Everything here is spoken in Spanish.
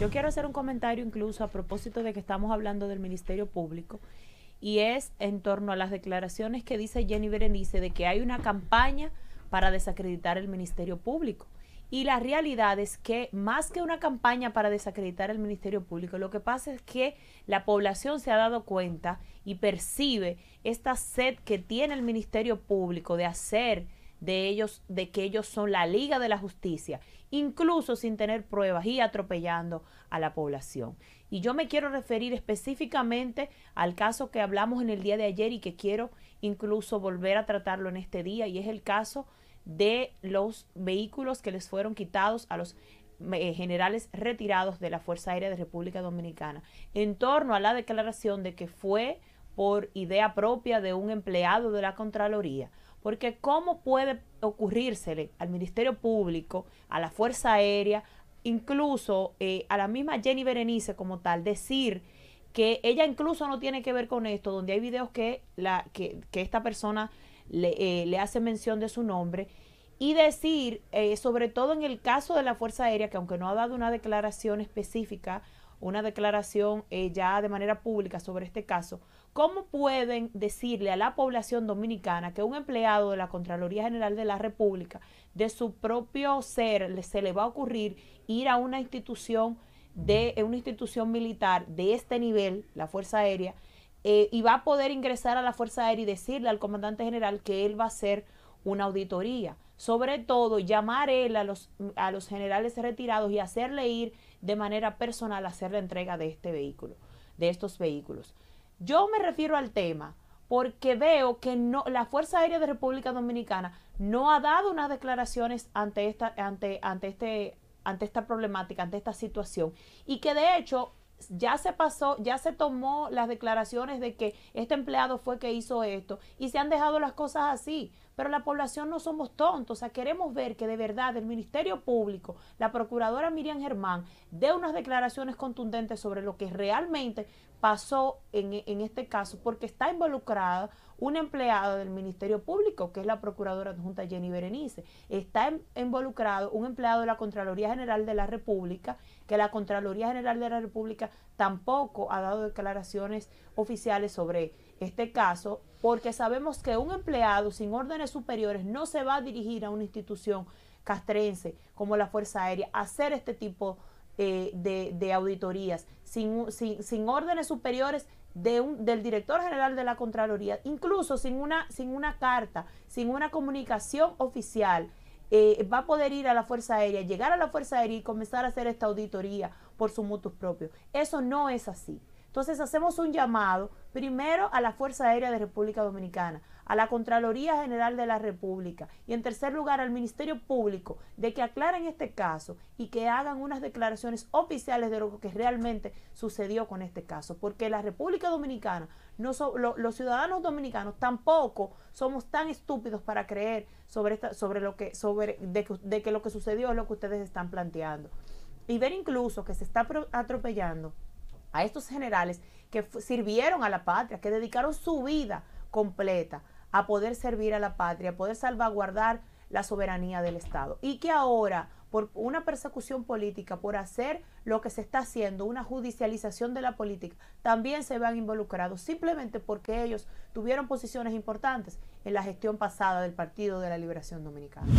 Yo quiero hacer un comentario incluso a propósito de que estamos hablando del Ministerio Público y es en torno a las declaraciones que dice Jenny Berenice de que hay una campaña para desacreditar el Ministerio Público. Y la realidad es que más que una campaña para desacreditar el Ministerio Público, lo que pasa es que la población se ha dado cuenta y percibe esta sed que tiene el Ministerio Público de hacer de ellos, de que ellos son la Liga de la Justicia, incluso sin tener pruebas y atropellando a la población. Y yo me quiero referir específicamente al caso que hablamos en el día de ayer y que quiero incluso volver a tratarlo en este día, y es el caso de los vehículos que les fueron quitados a los eh, generales retirados de la Fuerza Aérea de República Dominicana, en torno a la declaración de que fue por idea propia de un empleado de la Contraloría porque ¿cómo puede ocurrírsele al Ministerio Público, a la Fuerza Aérea, incluso eh, a la misma Jenny Berenice como tal, decir que ella incluso no tiene que ver con esto, donde hay videos que, la, que, esta persona le, eh, le, hace mención de su nombre, y decir, eh, sobre todo en el caso de la Fuerza Aérea, que aunque no ha dado una declaración específica una declaración eh, ya de manera pública sobre este caso, ¿cómo pueden decirle a la población dominicana que un empleado de la Contraloría General de la República, de su propio ser, se le va a ocurrir ir a una institución de eh, una institución militar de este nivel, la Fuerza Aérea, eh, y va a poder ingresar a la Fuerza Aérea y decirle al comandante general que él va a hacer una auditoría? Sobre todo, llamar él a los, a los generales retirados y hacerle ir de manera personal a hacer la entrega de este vehículo, de estos vehículos. Yo me refiero al tema porque veo que no, la Fuerza Aérea de República Dominicana no ha dado unas declaraciones ante esta, ante, ante este, ante esta problemática, ante esta situación, y que de hecho ya se pasó, ya se tomó las declaraciones de que este empleado fue que hizo esto y se han dejado las cosas así. Pero la población no somos tontos, o queremos ver que de verdad el Ministerio Público, la Procuradora Miriam Germán, dé unas declaraciones contundentes sobre lo que realmente pasó en, en este caso porque está involucrada un empleado del Ministerio Público, que es la Procuradora Adjunta Jenny Berenice. Está involucrado un empleado de la Contraloría General de la República, que la Contraloría General de la República tampoco ha dado declaraciones oficiales sobre este caso, porque sabemos que un empleado sin órdenes superiores no se va a dirigir a una institución castrense como la Fuerza Aérea a hacer este tipo de eh, de, auditorías, sin, órdenes superiores de del director general de la Contraloría, incluso sin una, sin una carta, sin una comunicación oficial. Eh, va a poder ir a la Fuerza Aérea, llegar a la Fuerza Aérea y comenzar a hacer esta auditoría por su mutus propio. Eso no es así. Entonces hacemos un llamado primero a la Fuerza Aérea de República Dominicana, a la Contraloría General de la República y en tercer lugar al Ministerio Público de que aclaren este caso y que hagan unas declaraciones oficiales de lo que realmente sucedió con este caso, porque la República Dominicana, no los ciudadanos dominicanos tampoco somos tan estúpidos para creer sobre esta, sobre lo que sobre de que lo que sucedió es lo que ustedes están planteando. Y ver incluso que se está atropellando a estos generales que sirvieron a la patria, que dedicaron su vida completa a poder servir a la patria, a poder salvaguardar la soberanía del Estado. Y que ahora, por una persecución política, por hacer lo que se está haciendo, una judicialización de la política, también se vean involucrados, simplemente porque ellos tuvieron posiciones importantes en la gestión pasada del Partido de la Liberación Dominicana.